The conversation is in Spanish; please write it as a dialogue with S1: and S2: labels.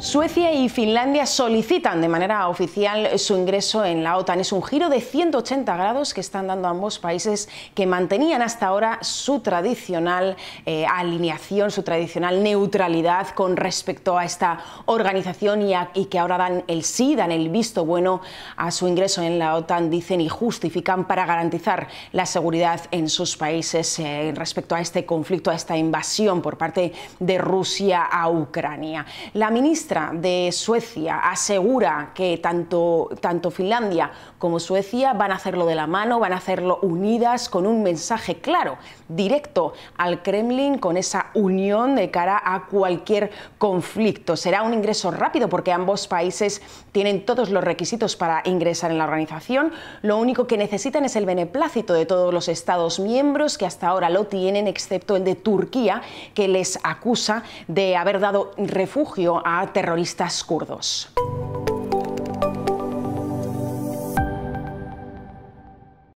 S1: Suecia y Finlandia solicitan de manera oficial su ingreso en la OTAN. Es un giro de 180 grados que están dando ambos países que mantenían hasta ahora su tradicional eh, alineación, su tradicional neutralidad con respecto a esta organización y, que ahora dan el sí, dan el visto bueno a su ingreso en la OTAN, dicen y justifican para garantizar la seguridad en sus países eh, respecto a este conflicto, a esta invasión por parte de Rusia a Ucrania. La ministra de Suecia asegura que tanto, tanto Finlandia como Suecia van a hacerlo de la mano, van a hacerlo unidas con un mensaje claro, directo al Kremlin, con esa unión de cara a cualquier conflicto. Será un ingreso rápido porque ambos países tienen todos los requisitos para ingresar en la organización. Lo único que necesitan es el beneplácito de todos los Estados miembros que hasta ahora lo tienen, excepto el de Turquía, que les acusa de haber dado refugio a terroristas kurdos.